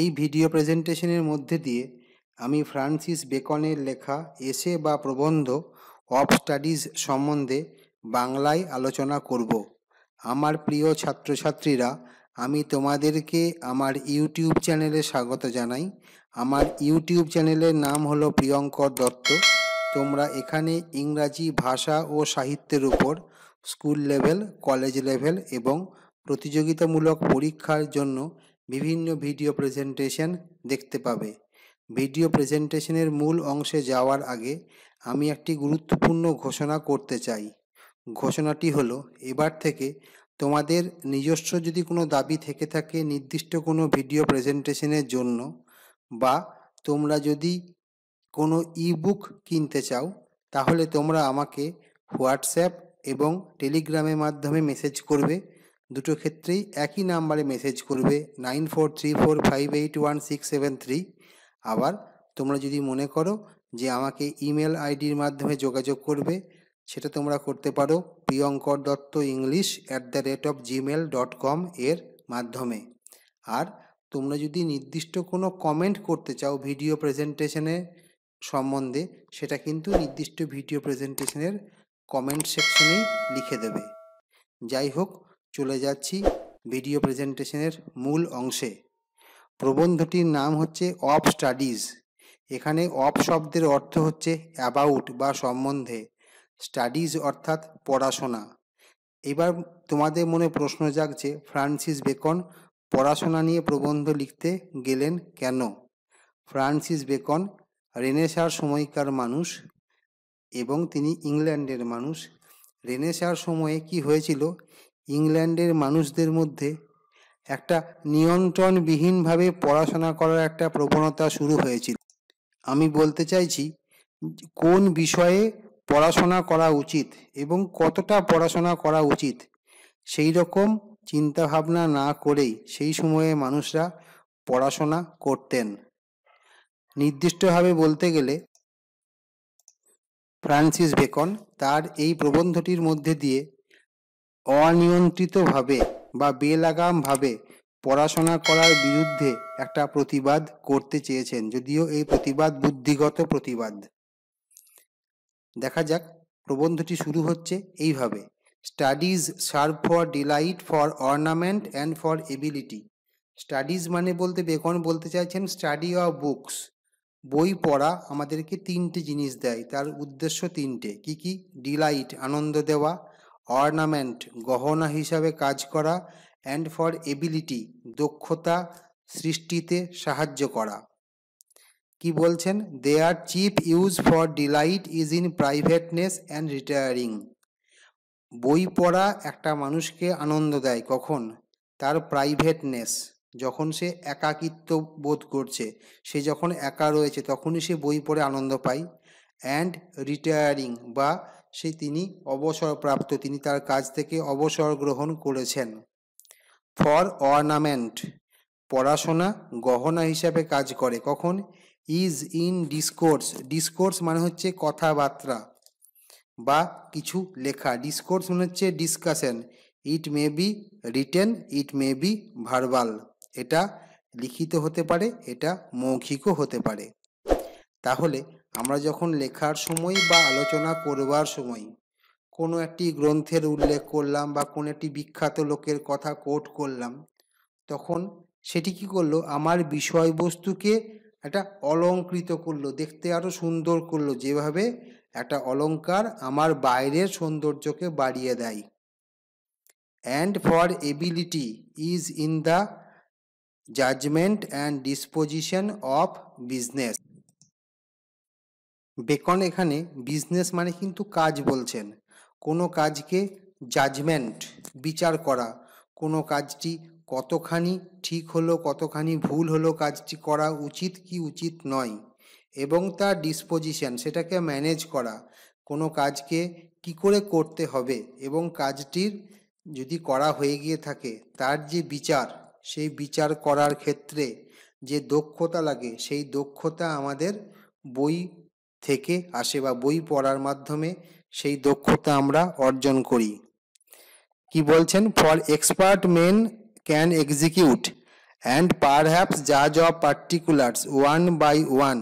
এই ভিডিও প্রেজেন্টেশনের মধ্যে দিয়ে আমি ফ্রান্সিস বেকনের লেখা এসে বা প্রবন্ধ অফ স্টাডিজ সম্বন্ধে বাংলায় আলোচনা করব আমার প্রিয় ছাত্রছাত্রীরা আমি তোমাদেরকে আমার ইউটিউব চ্যানেলে স্বাগত জানাই আমার ইউটিউব চ্যানেলের নাম হলো প্রিয়ঙ্কর দত্ত তোমরা এখানে ইংরাজি ভাষা ও সাহিত্যের উপর স্কুল লেভেল কলেজ লেভেল এবং প্রতিযোগিতামূলক পরীক্ষার জন্য বিভিন্ন ভিডিও প্রেজেন্টেশন দেখতে পাবে ভিডিও প্রেজেন্টেশনের মূল অংশে যাওয়ার আগে আমি একটি গুরুত্বপূর্ণ ঘোষণা করতে চাই ঘোষণাটি হলো এবার থেকে তোমাদের নিজস্ব যদি কোনো দাবি থেকে থাকে নির্দিষ্ট কোনো ভিডিও প্রেজেন্টেশনের জন্য বা তোমরা যদি কোনো ইবুক কিনতে চাও তাহলে তোমরা আমাকে হোয়াটসঅ্যাপ এবং টেলিগ্রামের মাধ্যমে মেসেজ করবে দুটো ক্ষেত্রেই একই নাম্বারে মেসেজ করবে nine four three four five eight one six seven three আবার তোমরা যদি মনে করো যে আমাকে ইমেল আইডির মাধ্যমে যোগাযোগ করবে সেটা তোমরা করতে পারো Priyankar Dutta English at the rate of Gmail dot com এর মাধ্যমে আর তোমরা যদি নির্দিষ্ট কোনো কমেন্ট করতে চাও ভিডিও প্রেজেন্টেশনের সম্বন্ধে সেটা কিন্তু নির্দিষ্ট ভিডিও প্রেজেন্টেশনের কমেন্ট সেকশনেই লিখে দেবে যাই হোক চলে যাচ্ছি ভিডিও প্রেজেন্টেশনের মূল অংশে প্রবন্ধটির নাম হচ্ছে অফ স্টাডিজ এখানে অফ শব্দের অর্থ হচ্ছে অ্যাবাউট বা সম্বন্ধে স্টাডিজ অর্থাৎ পড়াশোনা এবার তোমাদের মনে প্রশ্ন জাগছে ফ্রান্সিস বেকন পড়াশোনা নিয়ে প্রবন্ধ লিখতে গেলেন কেন ফ্রান্সিস বেকন রেনেসার সময়কার মানুষ এবং তিনি ইংল্যান্ডের মানুষ রেনেসার সময়ে কি হয়েছিল ইংল্যান্ডের মানুষদের মধ্যে একটা নিয়ন্ত্রণবিহীনভাবে পড়াশোনা করার একটা প্রবণতা শুরু হয়েছিল আমি বলতে চাইছি কোন বিষয়ে পড়াশোনা করা উচিত এবং কতটা পড়াশোনা করা উচিত সেই রকম চিন্তাভাবনা না করেই সেই সময়ে মানুষরা পড়াশোনা করতেন নির্দিষ্টভাবে বলতে গেলে ফ্রান্সিস বেকন তার এই প্রবন্ধটির মধ্যে দিয়ে অনিয়ন্ত্রিতভাবে বা বেলাগামভাবে পড়াশোনা করার বিরুদ্ধে একটা প্রতিবাদ করতে চেয়েছেন যদিও এই প্রতিবাদ বুদ্ধিগত প্রতিবাদ দেখা যাক প্রবন্ধটি শুরু হচ্ছে এইভাবে studies serve for delight for ornament and for ability studies মানে বলতে বেকন বলতে চাইছেন স্টাডি অফ বুকস বই পড়া আমাদেরকে তিনটে জিনিস দেয় তার উদ্দেশ্য তিনটে কি কি ডিলাইট আনন্দ দেওয়া অর্নামেন্ট গহনা হিসাবে কাজ করা অ্যান্ড ফর এবিলিটি দক্ষতা সৃষ্টিতে সাহায্য করা কি বলছেন they are chief use for delight is in privateness and retiring বই পড়া একটা মানুষকে আনন্দ দেয় কখন তার প্রাইভেটনেস যখন সে একাকিত্ব বোধ করছে সে যখন একা রয়েছে তখনই সে বই পড়ে আনন্দ পায় অ্যান্ড রিটায়ারিং বা সে তিনি অবসরপ্রাপ্ত তিনি তার কাজ থেকে অবসর গ্রহণ করেছেন ফর অর্নামেন্ট পড়াশোনা গহনা হিসাবে কাজ করে কখন ইজ ইন ডিসকোর্স ডিসকোর্স মানে হচ্ছে কথাবার্তা বা কিছু লেখা ডিসকোর্স মানে হচ্ছে discussion it may be written it may be verbal এটা লিখিত হতে পারে এটা মৌখিকও হতে পারে তাহলে আমরা যখন লেখার সময় বা আলোচনা করবার সময় কোনো একটি গ্রন্থের উল্লেখ করলাম বা কোনো একটি বিখ্যাত লোকের কথা কোট করলাম তখন সেটি কি করলো আমার বিষয়বস্তুকে একটা অলঙ্কৃত করলো দেখতে আরও সুন্দর করলো যেভাবে একটা অলঙ্কার আমার বাইরের সৌন্দর্যকে বাড়িয়ে দেয় and for ability is in the judgement and disposition of business Bacon এখানে বিজনেস মানে কিন্তু কাজ বলছেন কোনো কাজকে জাজমেন্ট বিচার করা কোনো কাজটি কতখানি ঠিক হলো কতখানি ভুল হলো কাজটি করা উচিত কি উচিত নয় এবং তার ডিসপোজিশন সেটাকে ম্যানেজ করা কোনো কাজকে কি করে করতে হবে এবং কাজটির যদি করা হয়ে গিয়ে থাকে তার যে বিচার সেই বিচার করার ক্ষেত্রে যে দক্ষতা লাগে সেই দক্ষতা আমাদের বই থেকে আসে বা বই পড়ার মাধ্যমে সেই দক্ষতা আমরা অর্জন করি কি বলছেন for expert men can execute and perhaps জাজ of particulars one by one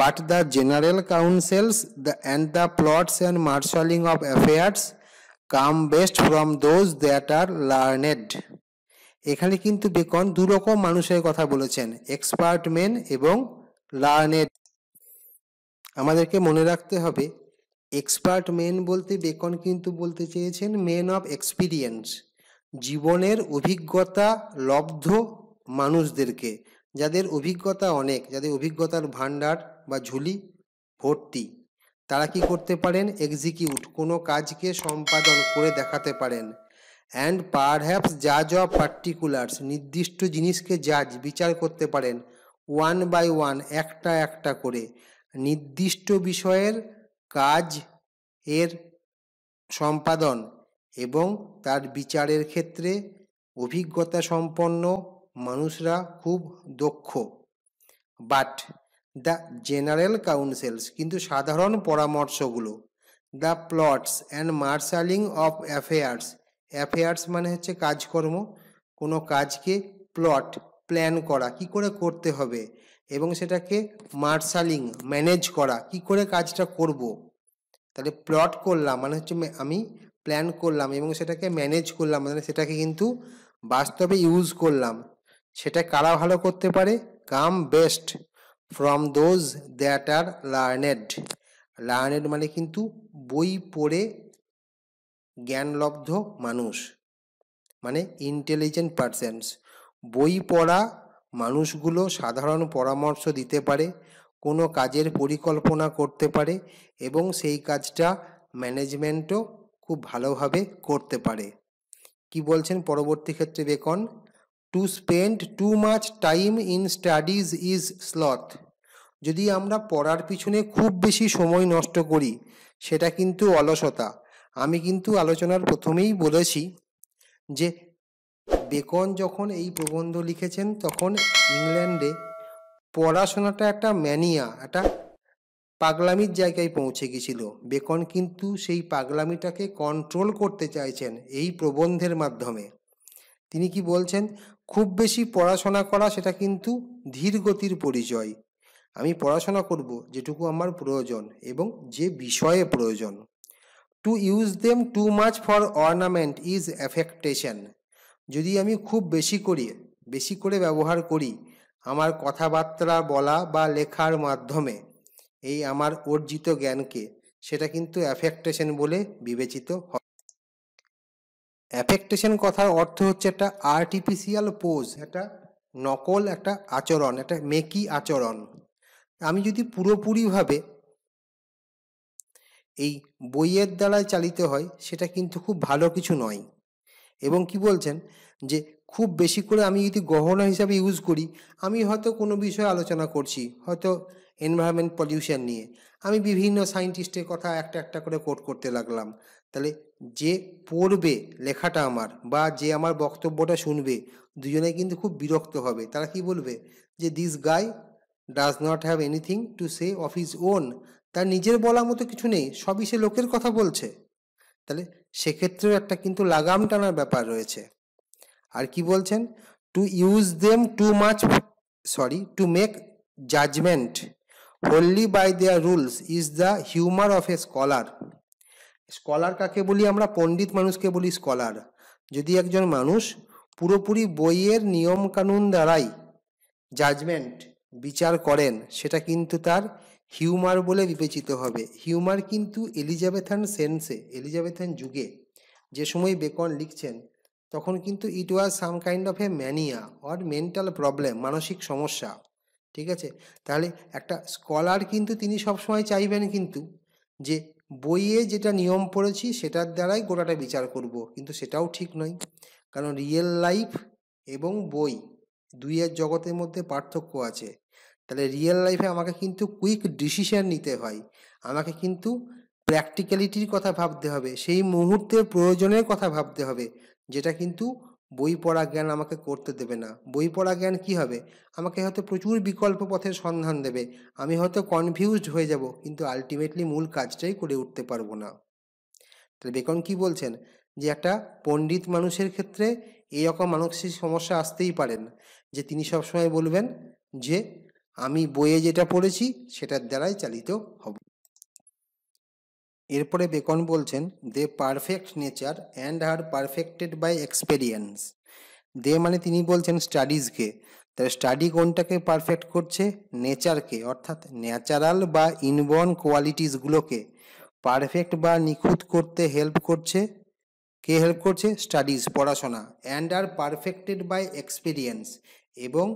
but the general counsels the and the plots and marshalling of affairs come best from those that are learned এখানে কিন্তু beacon দুরকম মানুষের কথা বলেছেন expert main এবং learned আমাদেরকে মনে রাখতে হবে এক্সপার্ট মেন বলতে বেকন কিন্তু বলতে চেয়েছেন মেন অফ এক্সপিরিয়েন্স জীবনের অভিজ্ঞতা লব্ধ মানুষদেরকে যাদের অভিজ্ঞতা অনেক যাদের অভিজ্ঞতার ভাণ্ডার বা ঝুলি ভর্তি তারা কি করতে পারেন এক্সিকিউট কোনো কাজকে সম্পাদন করে দেখাতে পারেন অ্যান্ড পারহ্যাপস জাজ অফ পার্টিকুলার্স নির্দিষ্ট জিনিসকে জাজ বিচার করতে পারেন ওয়ান বাই ওয়ান একটা একটা করে নির্দিষ্ট বিষয়ের কাজ এর সম্পাদন এবং তার বিচারের ক্ষেত্রে অভিজ্ঞতা সম্পন্ন মানুষরা খুব দক্ষ বাট দ্য জেনারেল কাউন্সেলস কিন্তু সাধারণ পরামর্শগুলো the plots and marshalling of affairs affairs মানে হচ্ছে কাজকর্ম কোনো কাজকে প্লট প্ল্যান করা কি করে করতে হবে এবং সেটাকে মার্শালিং ম্যানেজ করা কি করে কাজটা করব। তাহলে প্লট করলাম মানে হচ্ছে আমি প্ল্যান করলাম এবং সেটাকে ম্যানেজ করলাম মানে সেটাকে কিন্তু বাস্তবে ইউজ করলাম সেটা কারা ভালো করতে পারে come best from those that are learned learned মানে কিন্তু বই পড়ে জ্ঞানলব্ধ মানুষ মানে ইন্টেলিজেন্ট পারসেন্স বই পড়া মানুষগুলো সাধারণ পরামর্শ দিতে পারে কোনো কাজের পরিকল্পনা করতে পারে এবং সেই কাজটা ম্যানেজমেন্টও খুব ভালোভাবে করতে পারে কি বলছেন পরবর্তী ক্ষেত্রে Bacon to spend too much time in studies is sloth যদি আমরা পড়ার পিছনে খুব বেশি সময় নষ্ট করি সেটা কিন্তু অলসতা আমি কিন্তু আলোচনার প্রথমেই বলেছি যে বেকন যখন এই প্রবন্ধ লিখেছেন তখন ইংল্যান্ডে পড়াশোনাটা একটা ম্যানিয়া একটা পাগলামির জায়গায় পৌঁছে গেছিল বেকন কিন্তু সেই পাগলামিটাকে কন্ট্রোল করতে চাইছেন এই প্রবন্ধের মাধ্যমে তিনি কি বলছেন খুব বেশি পড়াশোনা করা সেটা কিন্তু ধীর গতির পরিচয় আমি পড়াশোনা করব যেটুকু আমার প্রয়োজন এবং যে বিষয়ে প্রয়োজন to use them too much for ornament is affectation যদি আমি খুব বেশি করি বেশি করে ব্যবহার করি আমার কথাবার্তা বলা বা লেখার মাধ্যমে এই আমার অর্জিত জ্ঞানকে সেটা কিন্তু অ্যাফেক্টেশন বলে বিবেচিত হয় অ্যাফেক্টেশন কথার অর্থ হচ্ছে একটা আর্টিফিশিয়াল পোজ একটা নকল একটা আচরণ একটা মেকি আচরণ আমি যদি পুরোপুরিভাবে এই বইয়ের দ্বারা চালিত হয় সেটা কিন্তু খুব ভালো কিছু নয় এবং কি বলছেন যে খুব বেশি করে আমি যদি গহনা হিসাবে ইউজ করি আমি হয়তো কোনো বিষয়ে আলোচনা করছি হয়তো এনভায়রনমেন্ট পলিউশন নিয়ে আমি বিভিন্ন সায়েন্টিস্টের কথা একটা একটা করে কোট করতে লাগলাম তাহলে যে পড়বে লেখাটা আমার বা যে আমার বক্তব্যটা শুনবে দুজনে কিন্তু খুব বিরক্ত হবে তারা কি বলবে যে this guy does not have anything to say of his own তার নিজের বলার মতো কিছু নেই সবই সে লোকের কথা বলছে তাহলে সেক্ষেত্রেও একটা কিন্তু লাগাম টানার ব্যাপার রয়েছে আর কি বলছেন to use them too much sorry to make judgement wholly by their rules is the humour of a scholar scholar কাকে বলি আমরা পণ্ডিত মানুষকে বলি স্কলার যদি একজন মানুষ পুরোপুরি বইয়ের নিয়মকানুন দ্বারাই জাজমেন্ট বিচার করেন সেটা কিন্তু তার হিউমার বলে বিবেচিত হবে হিউমার কিন্তু এলিজাবেথান সেন্সে এলিজাবেথান যুগে যে সময় বেকন লিখছেন তখন কিন্তু it was some kind of a mania or mental problem মানসিক সমস্যা ঠিক আছে তাহলে একটা স্কলার কিন্তু তিনি সবসময় চাইবেন কিন্তু যে বইয়ে যেটা নিয়ম পড়েছি সেটার দ্বারাই গোটাটা বিচার করব কিন্তু সেটাও ঠিক নয় কারণ রিয়েল লাইফ এবং বই দুইয়ের জগতের মধ্যে পার্থক্য আছে তাহলে রিয়েল লাইফে আমাকে কিন্তু কুইক ডিসিশন নিতে হয় আমাকে কিন্তু প্র্যাকটিক্যালিটির কথা ভাবতে হবে সেই মুহূর্তে প্রয়োজনের কথা ভাবতে হবে যেটা কিন্তু বই পড়া জ্ঞান আমাকে করতে দেবে না বই পড়া জ্ঞান কি হবে আমাকে হয়তো প্রচুর বিকল্প পথের সন্ধান দেবে আমি হয়তো কনফিউজড হয়ে যাব কিন্তু আলটিমেটলি মূল কাজটাই করে উঠতে পারবো না তাহলে বেকন কি বলছেন যে একটা পণ্ডিত মানুষের ক্ষেত্রে এই রকম মানসিক সমস্যা আসতেই পারেন যে তিনি সবসময় বলবেন যে আমি বইয়ে যেটা পড়েছি সেটার দ্বারাই চালিত হব এরপরে বেকন বলছেন they perfect nature and are perfected by experience they মানে তিনি বলছেন স্টাডিজকে তাহলে স্টাডি কোনটাকে পারফেক্ট করছে নেচারকে অর্থাৎ ন্যাচারাল বা ইনবর্ন কোয়ালিটিসগুলোকে পারফেক্ট বা নিখুঁত করতে হেল্প করছে কে হেল্প করছে স্টাডিজ পড়াশোনা and are perfected by experience এবং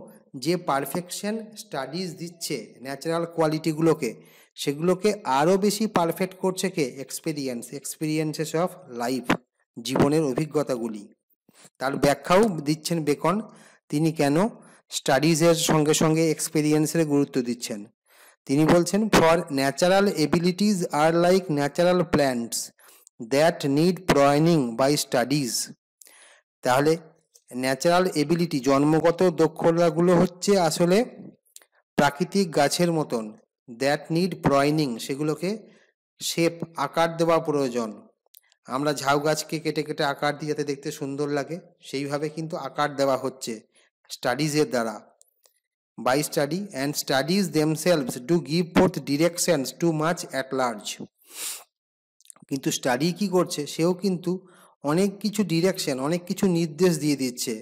যে পারফেকশন স্টাডিজ দিচ্ছে ন্যাচারাল কোয়ালিটিগুলোকে সেগুলোকে আরও বেশি পারফেক্ট করছে কে এক্সপিরিয়েন্স এক্সপিরিয়েন্সেস অফ লাইফ জীবনের অভিজ্ঞতাগুলি তার ব্যাখ্যাও দিচ্ছেন বেকন তিনি কেন স্টাডিজের সঙ্গে সঙ্গে এক্সপিরিয়েন্সের গুরুত্ব দিচ্ছেন তিনি বলছেন for natural abilities are like natural plants that need pruning by studies তাহলে ন্যাচারাল এবিলিটি জন্মগত দক্ষতাগুলো হচ্ছে আসলে প্রাকৃতিক গাছের মতন দ্যাট নিড ব্রয়নিং সেগুলোকে শেপ আকার দেওয়া প্রয়োজন আমরা ঝাউ গাছকে কেটে কেটে আকার দিয়ে যাতে দেখতে সুন্দর লাগে সেইভাবে কিন্তু আকার দেওয়া হচ্ছে স্টাডিজের দ্বারা by study and studies themselves to give forth directions too much at large কিন্তু স্টাডি কি করছে সেও কিন্তু অনেক কিছু ডিরেকশন অনেক কিছু নির্দেশ দিয়ে দিচ্ছে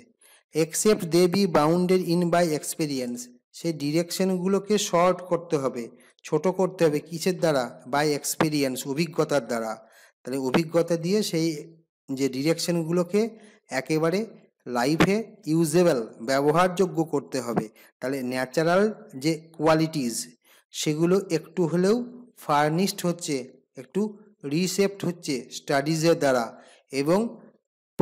except they be bounded in by experience সেই ডিরেকশনগুলোকে শর্ট করতে হবে ছোট করতে হবে কিসের দ্বারা বাই এক্সপিরিয়েন্স অভিজ্ঞতার দ্বারা তাহলে অভিজ্ঞতা দিয়ে সেই যে ডিরেকশনগুলোকে একেবারে লাইফে ইউজেবল ব্যবহারযোগ্য করতে হবে তাহলে ন্যাচারাল যে কোয়ালিটিস সেগুলো একটু হলেও ফার্নিশড হচ্ছে একটু রিসেপ্ট হচ্ছে স্টাডিজের দ্বারা এবং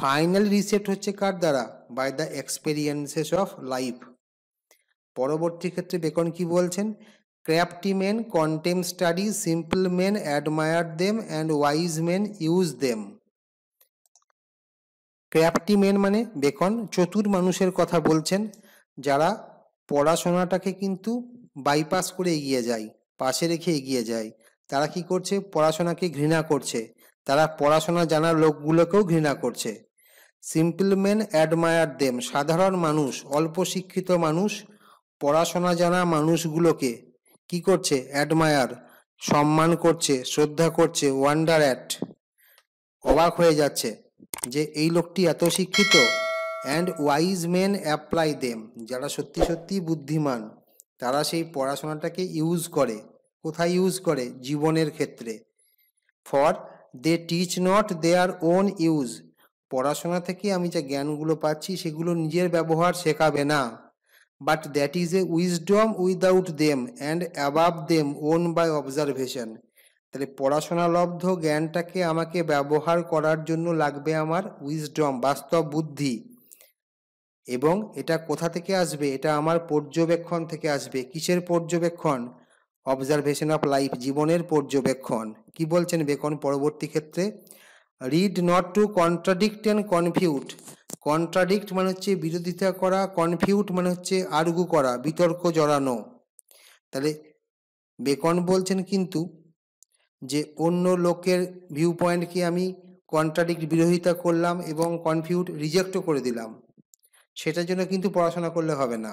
ফাইনাল রিসেপ্ট হচ্ছে কার দ্বারা by the experiences of life পরবর্তী ক্ষেত্রে বেকন কি বলছেন crafty men contemn study simple men admire them and wise men use them crafty men মানে বেকন চতুর মানুষের কথা বলছেন যারা পড়াশোনাটাকে কিন্তু বাইপাস করে এগিয়ে যায় পাশে রেখে এগিয়ে যায় তারা কি করছে পড়াশোনাকে ঘৃণা করছে তারা পড়াশোনা জানা লোকগুলোকেও ঘৃণা করছে সিম্পলম্যান অ্যাডমায়ার দেম সাধারণ মানুষ অল্প শিক্ষিত মানুষ পড়াশোনা জানা মানুষগুলোকে কি করছে অ্যাডমায়ার সম্মান করছে শ্রদ্ধা করছে ওয়ান্ডার অ্যাট অবাক হয়ে যাচ্ছে যে এই লোকটি এত শিক্ষিত and wise men apply them যারা সত্যি সত্যি বুদ্ধিমান তারা সেই পড়াশোনাটাকে ইউজ করে কোথায় ইউজ করে জীবনের ক্ষেত্রে for they teach not their own use পড়াশোনা থেকে আমি যে জ্ঞানগুলো পাচ্ছি সেগুলো নিজের ব্যবহার শেখাবে না but that is a wisdom without them and above them won by observation তাহলে পড়াশোনা লব্ধ জ্ঞানটাকে আমাকে ব্যবহার করার জন্য লাগবে আমার উইজডম বাস্তব বুদ্ধি এবং এটা কোথা থেকে আসবে এটা আমার পর্যবেক্ষণ থেকে আসবে কিসের পর্যবেক্ষণ অবজারভেশন অফ লাইফ জীবনের পর্যবেক্ষণ কি বলছেন বেকন পরবর্তী ক্ষেত্রে read not to contradict and confute contradict মানে হচ্ছে বিরোধিতা করা কনফিউট মানে হচ্ছে আর্গু করা বিতর্ক জড়ানো তাহলে বেকন বলছেন কিন্তু যে অন্য লোকের ভিউ পয়েন্টকে আমি কন্ট্রাডিক্ট বিরোধিতা করলাম এবং কনফিউট রিজেক্টও করে দিলাম সেটার জন্য কিন্তু পড়াশোনা করলে হবে না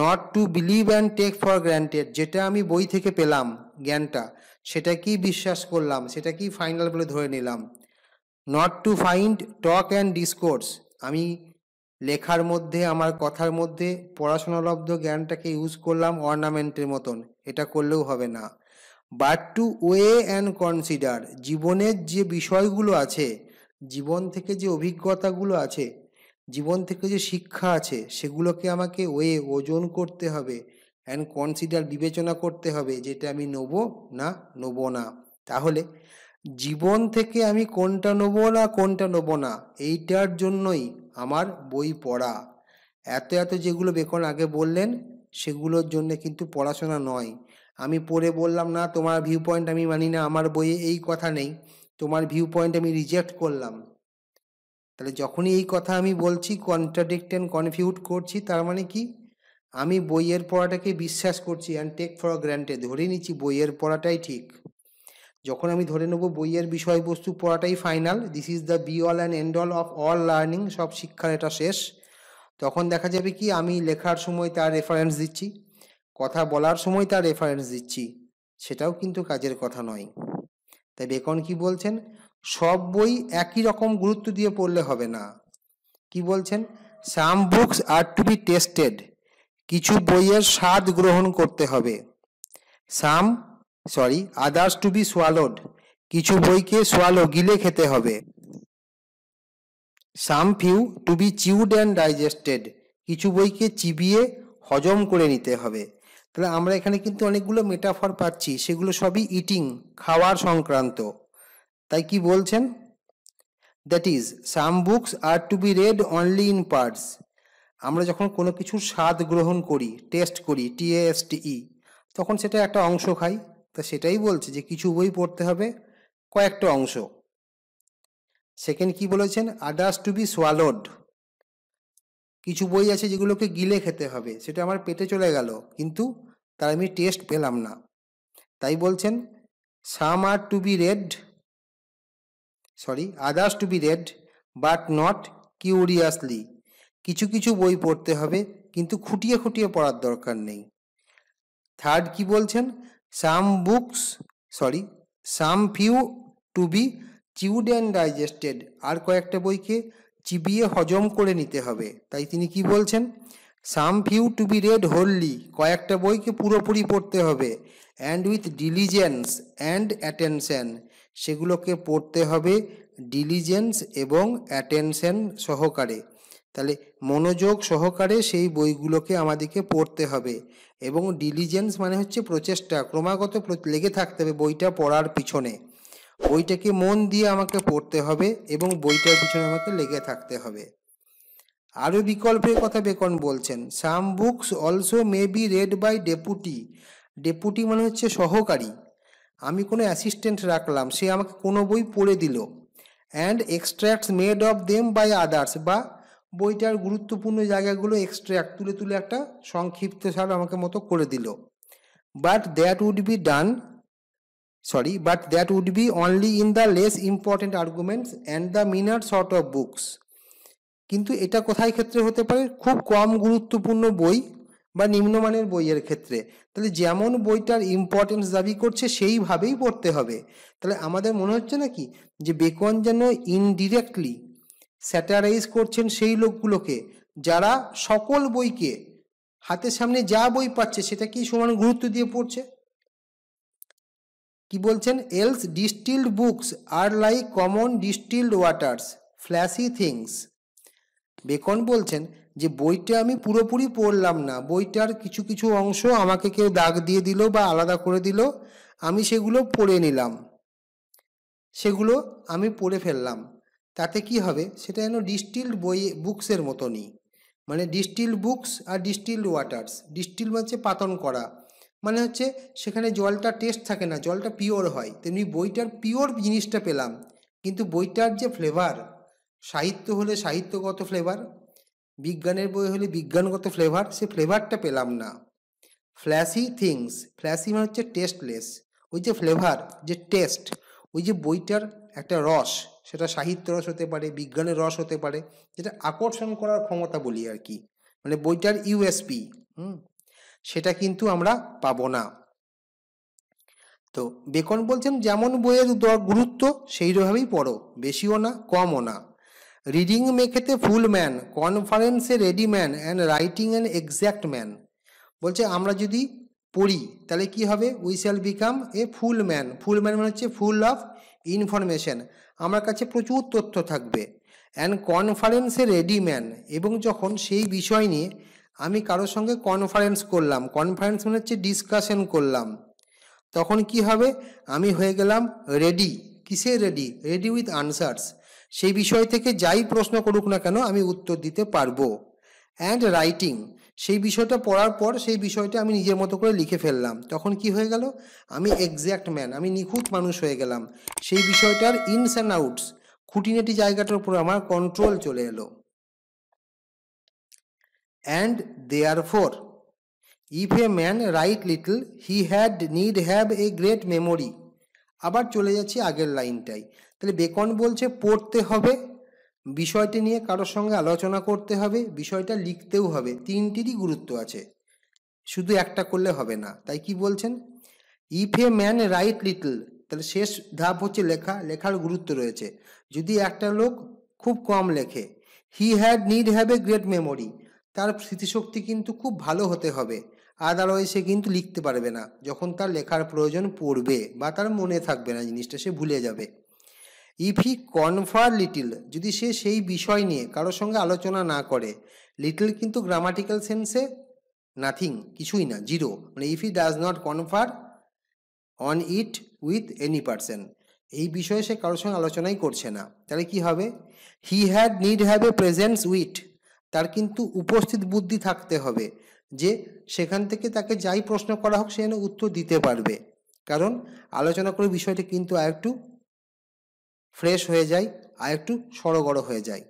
not to believe and take for granted যেটা আমি বই থেকে পেলাম জ্ঞানটা সেটা কি বিশ্বাস করলাম সেটা কি ফাইনাল বলে ধরে নিলাম not to find talk and discourse আমি লেখার মধ্যে আমার কথার মধ্যে পড়াশোনালব্ধ জ্ঞানটাকে ইউজ করলাম অর্নামেন্টের মতন এটা করলেও হবে না but to weigh and consider জীবনের যে বিষয়গুলো আছে জীবন থেকে যে অভিজ্ঞতাগুলো আছে জীবন থেকে যে শিক্ষা আছে সেগুলোকে আমাকে ওয়ে ওজন করতে হবে অ্যান্ড কনসিডার বিবেচনা করতে হবে যেটা আমি নেব না নেব না তাহলে জীবন থেকে আমি কোনটা নেব না কোনটা নেব না এইটার জন্যই আমার বই পড়া এত এত যেগুলো বেকন আগে বললেন সেগুলোর জন্য কিন্তু পড়াশোনা নয় আমি পড়ে বললাম না তোমার ভিউ পয়েন্ট আমি মানি না আমার বইয়ে এই কথা নেই তোমার ভিউ পয়েন্ট আমি রিজেক্ট করলাম তাহলে যখনই এই কথা আমি বলছি কন্ট্রাডিক্ট অ্যান্ড কনফিউট করছি তার মানে কি আমি বইয়ের পড়াটাকে বিশ্বাস করছি অ্যান্ড টেক ফর গ্র্যান্টে ধরে নিচ্ছি বইয়ের পড়াটাই ঠিক যখন আমি ধরে নেব বইয়ের বিষয়বস্তু পড়াটাই final this is the be all and end all of all learning সব শিক্ষার এটা শেষ তখন দেখা যাবে কি আমি লেখার সময় তার রেফারেন্স দিচ্ছি কথা বলার সময় তার রেফারেন্স দিচ্ছি সেটাও কিন্তু কাজের কথা নয় তাই বেকন কি বলছেন সব বই একই রকম গুরুত্ব দিয়ে পড়লে হবে না কি বলছেন some books are to be tested কিছু বইয়ের স্বাদ গ্রহণ করতে হবে some sorry others to be swallowed কিছু বইকে সোয়ালো গিলে খেতে হবে some few to be chewed and digested কিছু বইকে চিবিয়ে হজম করে নিতে হবে তাহলে আমরা এখানে কিন্তু অনেকগুলো মেটাফর পাচ্ছি সেগুলো সবই ইটিং খাওয়ার সংক্রান্ত তাই কি বলছেন that is some books are to be read only in parts আমরা যখন কোনো কিছুর স্বাদ গ্রহণ করি টেস্ট করি টিএএসটিই e, তখন সেটা একটা অংশ খাই তা সেটাই বলছে যে কিছু বই পড়তে হবে কয়েকটা অংশ সেকেন্ড কি বলেছেন আডাস টু বি সোয়ালোড কিছু বই আছে যেগুলোকে গিলে খেতে হবে সেটা আমার পেটে চলে গেল কিন্তু তার আমি টেস্ট পেলাম না তাই বলছেন some are to be read sorry others to be read but not curiously কিছু কিছু বই পড়তে হবে কিন্তু খুঁটিয়ে খুঁটিয়ে পড়ার দরকার নেই থার্ড কি বলছেন some books sorry some few to be chewed and digested আর কয়েকটা বইকে চিবিয়ে হজম করে নিতে হবে তাই তিনি কি বলছেন some few to be read wholly কয়েকটা বইকে পুরোপুরি পড়তে হবে and with diligence and attention সেগুলোকে পড়তে হবে ডিলিজেন্স এবং অ্যাটেনশন সহকারে তাহলে মনোযোগ সহকারে সেই বইগুলোকে আমাদেরকে পড়তে হবে এবং ডিলিজেন্স মানে হচ্ছে প্রচেষ্টা ক্রমাগত লেগে থাকতে হবে বইটা পড়ার পিছনে বইটাকে মন দিয়ে আমাকে পড়তে হবে এবং বইটার পিছনে আমাকে লেগে থাকতে হবে আরও বিকল্পের কথা বেকন বলছেন some books also may be read by deputy deputy মানে হচ্ছে সহকারী আমি কোনো অ্যাসিস্ট্যান্ট রাখলাম সে আমাকে কোনো বই পড়ে দিল and extracts made of them by others বা বইটার গুরুত্বপূর্ণ জায়গাগুলো এক্সট্র্যাক্ট তুলে তুলে একটা সংক্ষিপ্ত সার আমাকে মতো করে দিল but that would be done sorry but that would be only in the less important arguments and the meaner sort of books কিন্তু এটা কোথায় ক্ষেত্রে হতে পারে খুব কম গুরুত্বপূর্ণ বই বা নিম্নমানের বইয়ের ক্ষেত্রে তাহলে যেমন বইটার ইম্পর্টেন্স দাবি করছে সেইভাবেই পড়তে হবে তাহলে আমাদের মনে হচ্ছে না কি যে বেকন যেন ইনডিরেক্টলি স্যাটারাইজ করছেন সেই লোকগুলোকে যারা সকল বইকে হাতের সামনে যা বই পাচ্ছে সেটা কি সমান গুরুত্ব দিয়ে পড়ছে কি বলছেন else distilled books are like common distilled waters flashy things Bacon বলছেন যে বইটা আমি পুরোপুরি পড়লাম না বইটার কিছু কিছু অংশ আমাকে কেউ দাগ দিয়ে দিল বা আলাদা করে দিল আমি সেগুলো পড়ে নিলাম সেগুলো আমি পড়ে ফেললাম তাতে কি হবে সেটা যেন ডিস্টিল্ড বই বুকসের মতনই মানে distil books are distil waters distil মানে হচ্ছে পাতন করা মানে হচ্ছে সেখানে জলটা টেস্ট থাকে না জলটা পিওর হয় তেমনি বইটার পিওর জিনিসটা পেলাম কিন্তু বইটার যে ফ্লেভার সাহিত্য হলে সাহিত্যগত ফ্লেভার বিজ্ঞানের বই হলে বিজ্ঞানগত ফ্লেভার সে ফ্লেভারটা পেলাম না ফ্ল্যাশি থিংস ফ্ল্যাশি মানে হচ্ছে টেস্টলেস ওই যে ফ্লেভার যে টেস্ট ওই যে বইটার একটা রস সেটা সাহিত্য রস হতে পারে বিজ্ঞানের রস হতে পারে যেটা আকর্ষণ করার ক্ষমতা বলি আর কি মানে বইটার ইউএসপি হুম সেটা কিন্তু আমরা পাবো না তো বেকন বলছেন যেমন বইয়ের গুরুত্ব সেইভাবেই পড়ো বেশিও না কমও না রিডিং মেখেতে ফুল ম্যান কনফারেন্সে ready man and writing and exact man বলছে আমরা যদি পড়ি তাহলে কি হবে we shall become a full man full man মানে হচ্ছে ফুল অফ ইনফরমেশন আমার কাছে প্রচুর তথ্য থাকবে অ্যান্ড কনফারেন্সে রেডি ম্যান এবং যখন সেই বিষয় নিয়ে আমি কারোর সঙ্গে কনফারেন্স করলাম কনফারেন্স মানে হচ্ছে ডিসকাশন করলাম তখন কি হবে আমি হয়ে গেলাম রেডি কিসে রেডি রেডি উইথ আনসার্স সেই বিষয় থেকে যাই প্রশ্ন করুক না কেন আমি উত্তর দিতে পারবো অ্যান্ড রাইটিং সেই বিষয়টা পড়ার পর সেই বিষয়টা আমি নিজের মতো করে লিখে ফেললাম তখন কি হয়ে গেল আমি এক্স্যাক্ট ম্যান আমি নিখুঁত মানুষ হয়ে গেলাম সেই বিষয়টার ইনস অ্যান্ড আউটস খুঁটিনেটি জায়গাটার উপরে আমার কন্ট্রোল চলে এলো and therefore if a man write little he had need have a great memory আবার চলে যাচ্ছি আগের লাইনটাই তাহলে বেকন বলছে পড়তে হবে বিষয়টি নিয়ে কারোর সঙ্গে আলোচনা করতে হবে বিষয়টা লিখতেও হবে তিনটিরই গুরুত্ব আছে শুধু একটা করলে হবে না তাই কি বলছেন if a man write little তাহলে শেষ ধাপ হচ্ছে লেখা লেখার গুরুত্ব রয়েছে যদি একটা লোক খুব কম লেখে he had need have a great memory তার স্মৃতিশক্তি কিন্তু খুব ভালো হতে হবে আদারওয়াইজ সে কিন্তু লিখতে পারবে না যখন তার লেখার প্রয়োজন পড়বে বা তার মনে থাকবে না জিনিসটা সে ভুলে যাবে ইফ হি কনফার লিটিল যদি সে সেই বিষয় নিয়ে কারোর সঙ্গে আলোচনা না করে লিটল কিন্তু গ্রামাটিক্যাল সেন্সে নাথিং কিছুই না জিরো মানে if he does not confer on it with any person এই বিষয়ে সে কারোর সঙ্গে আলোচনাই করছে না তাহলে কি হবে he had need have a present wit তার কিন্তু উপস্থিত বুদ্ধি থাকতে হবে যে সেখান থেকে তাকে যাই প্রশ্ন করা হোক সে যেন উত্তর দিতে পারবে কারণ আলোচনা করে বিষয়টি কিন্তু আর একটু ফ্রেশ হয়ে যায় আর একটু সড়গড় হয়ে যায়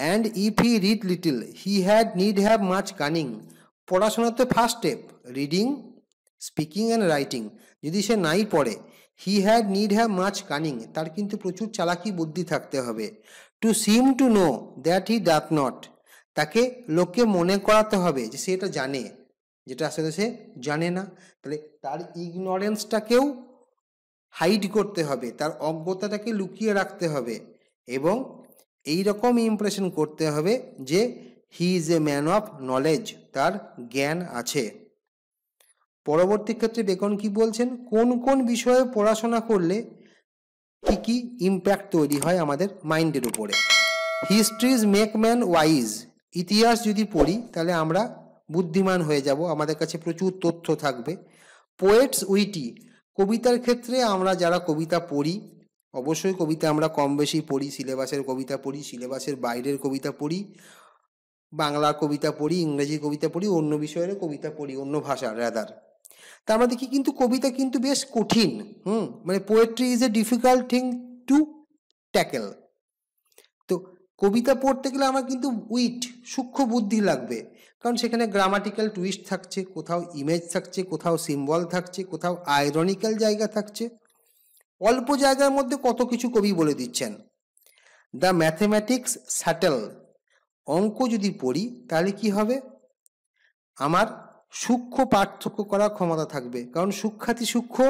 and if he read little he had need have much cunning পড়াশোনাতে first step reading speaking and writing যদি সে নাই পড়ে he had need have much cunning তার কিন্তু প্রচুর চালাকি বুদ্ধি থাকতে হবে to seem to know that he doth not তাকে লোককে মনে করাতে হবে যে সে এটা জানে যেটা আসলে সে জানে না তাহলে তার ইগনোরেন্সটাকেও হাইড করতে হবে তার অজ্ঞতাটাকে লুকিয়ে রাখতে হবে এবং এই রকম ইমপ্রেশন করতে হবে যে he is a man of knowledge তার জ্ঞান আছে পরবর্তী ক্ষেত্রে বেকন কি বলছেন কোন কোন বিষয়ে পড়াশোনা করলে কি কি ইম্প্যাক্ট তৈরি হয় আমাদের মাইন্ডের উপরে হিস্ট্রিজ মেক ম্যান ওয়াইজ ইতিহাস যদি পড়ি তাহলে আমরা বুদ্ধিমান হয়ে যাব আমাদের কাছে প্রচুর তথ্য থাকবে পোয়েটস উইটি কবিতার ক্ষেত্রে আমরা যারা কবিতা পড়ি অবশ্যই কবিতা আমরা কম বেশি পড়ি সিলেবাসের কবিতা পড়ি সিলেবাসের বাইরের কবিতা পড়ি বাংলা কবিতা পড়ি ইংরেজি কবিতা পড়ি অন্য বিষয়ের কবিতা পড়ি অন্য ভাষার রেদার তা মধ্যে কি কিন্তু কবিতা কিন্তু বেশ কঠিন হুম মানে poetry is a difficult thing to tackle কবিতা পড়তে গেলে আমার কিন্তু উইট সূক্ষ্ম বুদ্ধি লাগবে কারণ সেখানে গ্রামাটিক্যাল টুইস্ট থাকছে কোথাও ইমেজ থাকছে কোথাও সিম্বল থাকছে কোথাও আয়রনিক্যাল জায়গা থাকছে অল্প জায়গার মধ্যে কত কিছু কবি বলে দিচ্ছেন দ্য ম্যাথেম্যাটিক্স স্যাটেল অঙ্ক যদি পড়ি তাহলে কি হবে আমার সূক্ষ্ম পার্থক্য করার ক্ষমতা থাকবে কারণ সূক্ষাতি সূক্ষ্ম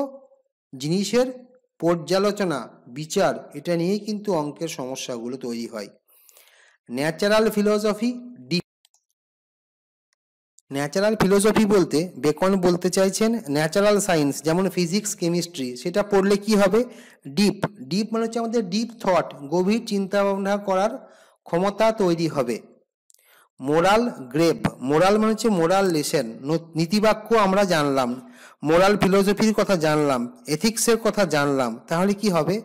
জিনিসের পর্যালোচনা বিচার এটা নিয়েই কিন্তু অঙ্কের সমস্যাগুলো তৈরি হয় natural philosophy the natural philosophy বলতে বেকন বলতে চাইছেন ন্যাচারাল সায়েন্স যেমন ফিজিক্স কেমিস্ট্রি সেটা পড়লে কি হবে ডিপ ডিপ মানে হচ্ছে আমাদের ডিপ থট গভীর চিন্তা ভাবনা করার ক্ষমতা তৈরি হবে মোরাল গ্রেপ মোরাল মানে হচ্ছে মোরাল লেসেন নীতিবাক্য আমরা জানলাম মোরাল ফিলোসফির কথা জানলাম এথিক্সের কথা জানলাম তাহলে কি হবে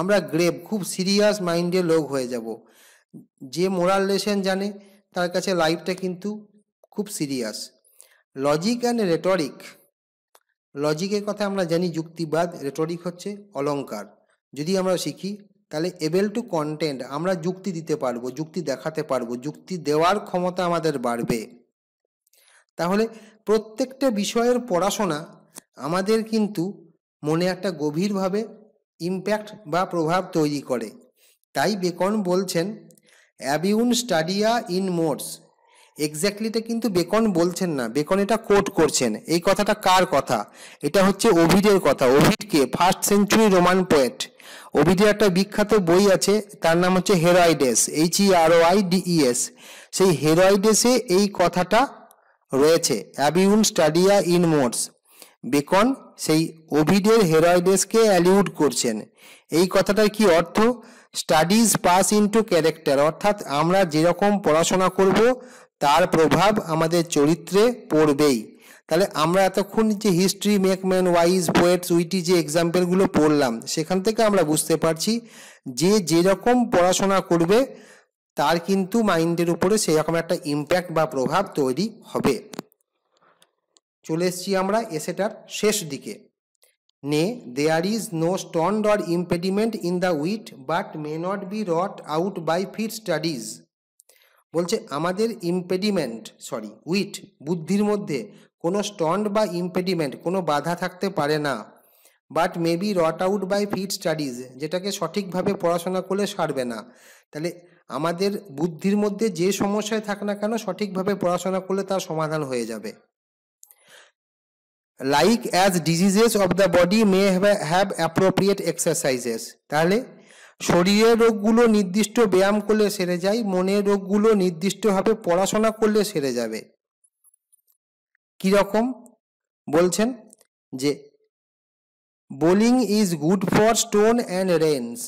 আমরা গ্রেপ খুব সিরিয়াস মাইন্ডের লোক হয়ে যাব যে মোরাল লেসেন জানে তার কাছে লাইফটা কিন্তু খুব সিরিয়াস লজিক অ্যান্ড রেটরিক লজিকের কথা আমরা জানি যুক্তিবাদ রেটরিক হচ্ছে অলঙ্কার যদি আমরা শিখি তাহলে এবেল টু কন্টেন্ট আমরা যুক্তি দিতে পারবো যুক্তি দেখাতে পারবো যুক্তি দেওয়ার ক্ষমতা আমাদের বাড়বে তাহলে প্রত্যেকটা বিষয়ের পড়াশোনা আমাদের কিন্তু মনে একটা গভীরভাবে ইম্প্যাক্ট বা প্রভাব তৈরি করে তাই বেকন বলছেন অ্যাবিউন স্টাডিয়া ইন মোটস এক্স্যাক্টলিটা কিন্তু বেকন বলছেন না বেকন এটা কোট করছেন এই কথাটা কার কথা এটা হচ্ছে ওভিডের কথা ওভিডকে ফার্স্ট সেঞ্চুরি রোমান পোয়েট ওভিডের একটা বিখ্যাত বই আছে তার নাম হচ্ছে Heroides H E R O I S সেই হেরয়েডেসে এই কথাটা রয়েছে abeunt studia in mores Bacon সেই ওভিডের হেরয়েডেসকে অ্যালিউড করছেন এই কথাটার কি অর্থ স্টাডিজ পাস ইনটু ক্যারেক্টার অর্থাৎ আমরা যেরকম পড়াশোনা করব তার প্রভাব আমাদের চরিত্রে পড়বেই তাহলে আমরা এতক্ষণ যে history make men wise poets witty যে এক্সাম্পলগুলো পড়লাম সেখান থেকে আমরা বুঝতে পারছি যে যেরকম পড়াশোনা করবে তার কিন্তু মাইন্ডের উপরে সেরকম একটা ইম্প্যাক্ট বা প্রভাব তৈরি হবে চলে এসছি আমরা এসেটার শেষ দিকে nay there is no stond or impediment in the wit but may not be wrought out by fit studies বলছে আমাদের ইম্পেডিমেন্ট সরি উইট বুদ্ধির মধ্যে কোনো স্টন্ড বা ইম্পেডিমেন্ট কোনো বাধা থাকতে পারে না but may be wrought out by fit studies যেটাকে সঠিকভাবে পড়াশোনা করলে সারবে না তাহলে আমাদের বুদ্ধির মধ্যে যে সমস্যায় থাক না কেন সঠিকভাবে পড়াশোনা করলে তার সমাধান হয়ে যাবে like as diseases of the body may have appropriate exercises তাহলে শরীরের রোগগুলো নির্দিষ্ট ব্যায়াম করলে সেরে যায় মনের রোগগুলো নির্দিষ্টভাবে পড়াশোনা করলে সেরে যাবে কীরকম বলছেন যে bowling is good for stone and reins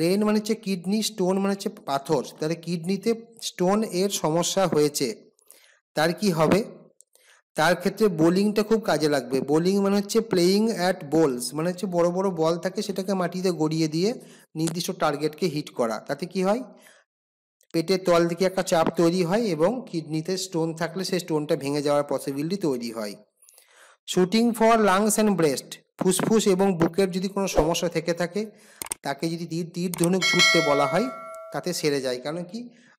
rein মানে হচ্ছে কিডনি স্টোন মানে হচ্ছে পাথর তাহলে কিডনিতে স্টোন এর সমস্যা হয়েছে তার কি হবে তার ক্ষেত্রে বোলিংটা খুব কাজে লাগবে বোলিং মানে হচ্ছে প্লেয়িং অ্যাট বলস মানে হচ্ছে বড় বড় বল থাকে সেটাকে মাটিতে গড়িয়ে দিয়ে নির্দিষ্ট টার্গেটকে হিট করা তাতে কি হয় পেটের তল থেকে একটা চাপ তৈরি হয় এবং কিডনিতে স্টোন থাকলে সেই স্টোনটা ভেঙে যাওয়ার পসিবিলিটি তৈরি হয় shooting for lungs and breast ফুসফুস এবং বুকের যদি কোনো সমস্যা থেকে থাকে তাকে যদি দীর দীর ধনুক ছুটতে বলা হয় তাতে সেরে যায় কারণ কি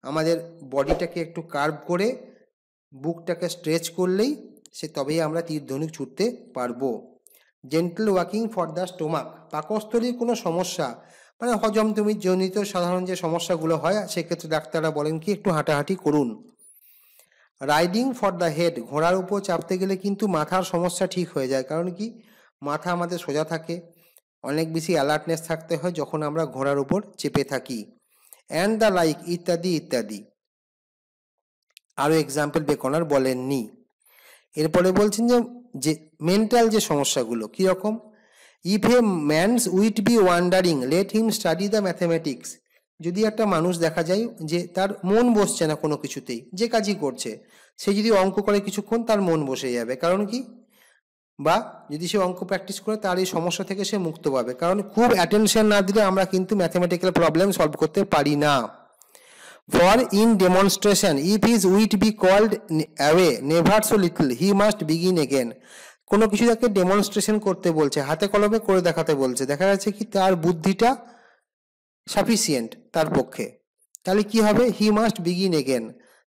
আমাদের বডিটাকে একটু কার্ভ করে বুকটাকে স্ট্রেচ করলেই সে তবেই আমরা তীরধনুক ছুটতে পারবো gentle walking for the stomach পাকস্থলীর কোনো সমস্যা মানে তুমি জনিত সাধারণ যে সমস্যাগুলো হয় সেক্ষেত্রে ডাক্তাররা বলেন কি একটু হাঁটাহাঁটি করুন রাইডিং ফর দ্য হেড ঘোড়ার উপর চাপতে গেলে কিন্তু মাথার সমস্যা ঠিক হয়ে যায় কারণ কি মাথা আমাদের সোজা থাকে অনেক বেশি অ্যালার্টনেস থাকতে হয় যখন আমরা ঘোড়ার উপর চেপে থাকি অ্যান্ড দ্য লাইক ইত্যাদি ইত্যাদি আরও এক্সাম্পল বেকনার বলেননি এরপরে বলছেন যে যে মেন্টাল যে সমস্যাগুলো কীরকম if a man's wit be wandering let him study the mathematics যদি একটা মানুষ দেখা যায় যে তার মন বসছে না কোনো কিছুতেই যে কাজই করছে সে যদি অঙ্ক করে কিছুক্ষণ তার মন বসে যাবে কারণ কি বা যদি সে অঙ্ক প্র্যাকটিস করে তার এই সমস্যা থেকে সে মুক্ত পাবে কারণ খুব অ্যাটেনশন না দিলে আমরা কিন্তু ম্যাথামেটিক্যাল প্রবলেম সলভ করতে পারি না For in demonstration, if his wit be called away, never so little, he must begin again. কোনো কিছু তাকে ডেমনস্ট্রেশন করতে বলছে হাতে কলমে করে দেখাতে বলছে দেখা যাচ্ছে কি তার বুদ্ধিটা সাফিসিয়েন্ট তার পক্ষে তাহলে কি হবে হি মাস্ট বিগিন এগেন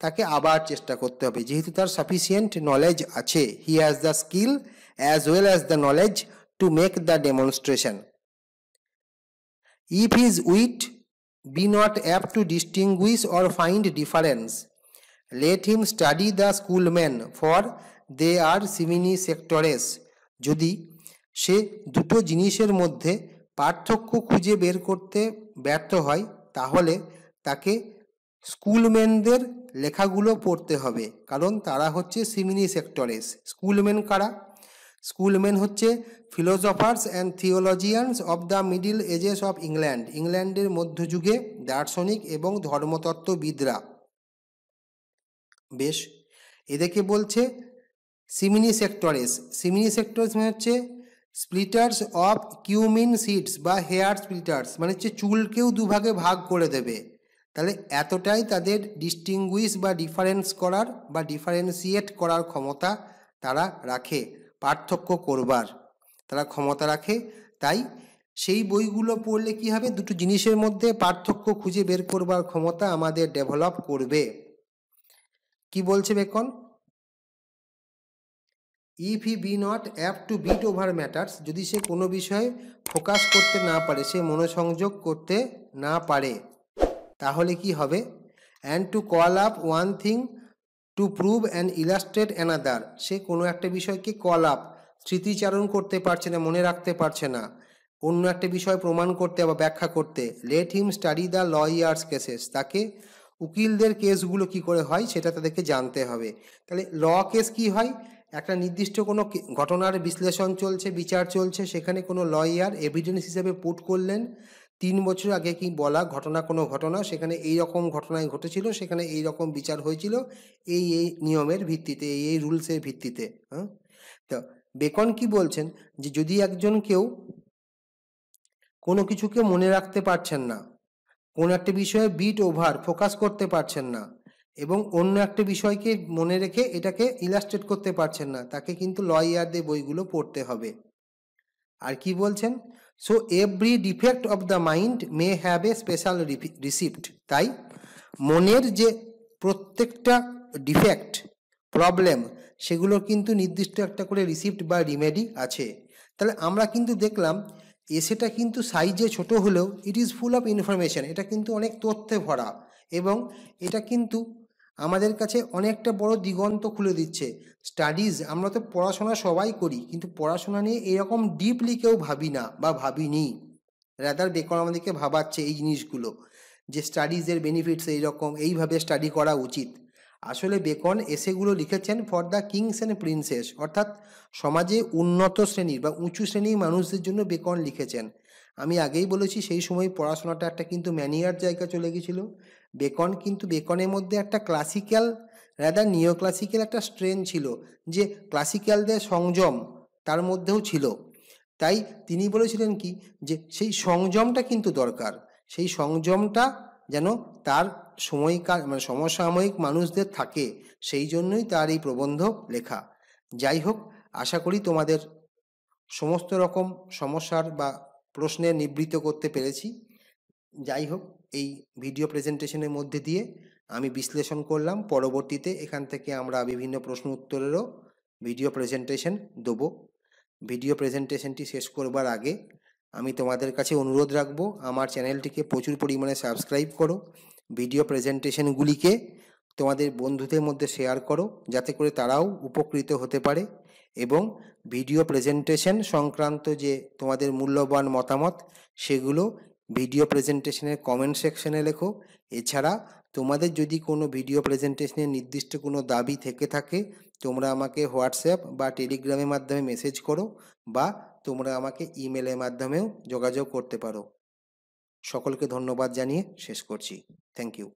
তাকে আবার চেষ্টা করতে হবে যেহেতু তার সাফিসিয়েন্ট নলেজ আছে he has the skill as well as the knowledge to make the demonstration if his wit be not apt to distinguish or find difference. Let him study the schoolmen, for they are simini sectores. যদি সে দুটো জিনিসের মধ্যে পার্থক্য খুঁজে বের করতে ব্যর্থ হয় তাহলে তাকে স্কুলম্যানদের লেখাগুলো পড়তে হবে কারণ তারা হচ্ছে সিমিনি সেক্টরেস স্কুলম্যান কারা স্কুলম্যান হচ্ছে philosophers and theologians of the middle ages of England ইংল্যান্ডের মধ্যযুগে দার্শনিক এবং ধর্মতত্ত্ববিদরা বেশ এদেরকে বলছে সিমিনি সেক্টরেস সিমিনি সেক্টরেস মানে হচ্ছে স্প্লিটার্স অফ কিউমিন সিডস বা হেয়ার স্প্লিটার্স মানে হচ্ছে চুলকেও দুভাগে ভাগ করে দেবে তাহলে এতটাই তাদের ডিস্টিংগুইশ বা ডিফারেন্স করার বা ডিফারেন্সিয়েট করার ক্ষমতা তারা রাখে পার্থক্য করবার তারা ক্ষমতা রাখে তাই সেই বইগুলো পড়লে কি হবে দুটো জিনিসের মধ্যে পার্থক্য খুঁজে বের করবার ক্ষমতা আমাদের ডেভেলপ করবে কি বলছে Bacon if he be not apt to beat over matters যদি সে কোনো বিষয়ে ফোকাস করতে না পারে সে মনোসংযোগ করতে না পারে তাহলে কি হবে and to call up one thing to prove and illustrate another সে কোনো একটা বিষয়কে কল আপ স্মৃতিচারণ করতে পারছে না মনে রাখতে পারছে না অন্য একটা বিষয় প্রমাণ করতে বা ব্যাখ্যা করতে let him study the lawyers' cases তাকে উকিলদের কেসগুলো কি করে হয় সেটা তাদেরকে জানতে হবে তাহলে ল কেস কি হয় একটা নির্দিষ্ট কোনো ঘটনার বিশ্লেষণ চলছে বিচার চলছে সেখানে কোনো লয়ার এভিডেন্স হিসেবে পুট করলেন তিন বছর আগে কি বলা ঘটনা কোনো ঘটনা সেখানে এই রকম ঘটনায় ঘটেছিল সেখানে এই রকম বিচার হয়েছিল এই এই নিয়মের ভিত্তিতে এই এই রুলসের ভিত্তিতে হ্যাঁ তো বেকন কি বলছেন যে যদি একজন কেউ কোনো কিছুকে মনে রাখতে পারছেন না কোনো একটা বিষয়ে বিট ওভার ফোকাস করতে পারছেন না এবং অন্য একটা বিষয়কে মনে রেখে এটাকে ইলাস্ট্রেট করতে পারছেন না তাকে কিন্তু দিয়ে বইগুলো পড়তে হবে আর কি বলছেন so every defect of the mind may have a special receipt তাই মনের যে প্রত্যেকটা ডিফেক্ট প্রবলেম সেগুলোর কিন্তু নির্দিষ্ট একটা করে রিসিপ্ট বা রিমেডি আছে তাহলে আমরা কিন্তু দেখলাম এসেটা কিন্তু সাইজে ছোট হলেও it is full of information এটা কিন্তু অনেক তথ্যে ভরা এবং এটা কিন্তু আমাদের কাছে অনেকটা বড় দিগন্ত খুলে দিচ্ছে স্টাডিজ আমরা তো পড়াশোনা সবাই করি কিন্তু পড়াশোনা নিয়ে এরকম ডিপলি কেউ ভাবি না বা ভাবিনি রাদার বেকন আমাদেরকে ভাবাচ্ছে এই জিনিসগুলো যে স্টাডিজের বেনিফিটস এইরকম এইভাবে স্টাডি করা উচিত আসলে বেকন এসেগুলো লিখেছেন for the kings and princes অর্থাৎ সমাজে উন্নত শ্রেণীর বা উঁচু শ্রেণীর মানুষদের জন্য বেকন লিখেছেন আমি আগেই বলেছি সেই সময় পড়াশোনাটা একটা কিন্তু ম্যানিয়ার জায়গা চলে গেছিলো বেকন কিন্তু বেকনের মধ্যে একটা ক্লাসিক্যাল রাদার নিও ক্লাসিক্যাল একটা স্ট্রেন ছিল যে ক্লাসিক্যালদের সংযম তার মধ্যেও ছিল তাই তিনি বলেছিলেন কি যে সেই সংযমটা কিন্তু দরকার সেই সংযমটা যেন তার সময়কাল মানে সমসাময়িক মানুষদের থাকে সেই জন্যই তার এই প্রবন্ধ লেখা যাই হোক আশা করি তোমাদের সমস্ত রকম সমস্যার বা প্রশ্নে নিবৃত্ত করতে পেরেছি যাই হোক এই ভিডিও প্রেজেন্টেশনের মধ্যে দিয়ে আমি বিশ্লেষণ করলাম পরবর্তীতে এখান থেকে আমরা বিভিন্ন প্রশ্ন উত্তরেরও ভিডিও প্রেজেন্টেশন দেবো ভিডিও প্রেজেন্টেশনটি শেষ করবার আগে আমি তোমাদের কাছে অনুরোধ রাখবো আমার চ্যানেলটিকে প্রচুর পরিমাণে সাবস্ক্রাইব করো ভিডিও প্রেজেন্টেশনগুলিকে তোমাদের বন্ধুদের মধ্যে শেয়ার করো যাতে করে তারাও উপকৃত হতে পারে এবং ভিডিও প্রেজেন্টেশন সংক্রান্ত যে তোমাদের মূল্যবান মতামত সেগুলো ভিডিও প্রেজেন্টেশনের কমেন্ট সেকশনে লেখো এছাড়া তোমাদের যদি কোনো ভিডিও প্রেজেন্টেশনের নির্দিষ্ট কোনো দাবি থেকে থাকে তোমরা আমাকে হোয়াটসঅ্যাপ বা টেলিগ্রামের মাধ্যমে মেসেজ করো বা তোমরা আমাকে ইমেলের মাধ্যমেও যোগাযোগ করতে পারো সকলকে ধন্যবাদ জানিয়ে শেষ করছি থ্যাংক ইউ